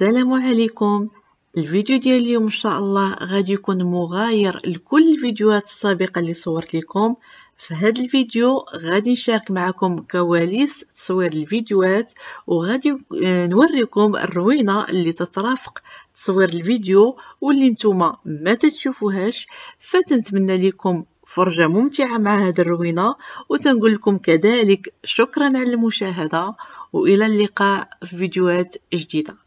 السلام عليكم الفيديو ديال اليوم ان شاء الله غادي يكون مغاير لكل الفيديوهات السابقه اللي صورت لكم في هذا الفيديو غادي نشارك معكم كواليس تصوير الفيديوهات وغادي آه، نوريكم الروينه اللي تترافق تصوير الفيديو واللي نتوما ما تشوفوهاش فتنتمنى لكم فرجة ممتعة مع هاد الروينة وتنقول لكم كذلك شكرا على المشاهدة وإلى اللقاء في فيديوهات جديدة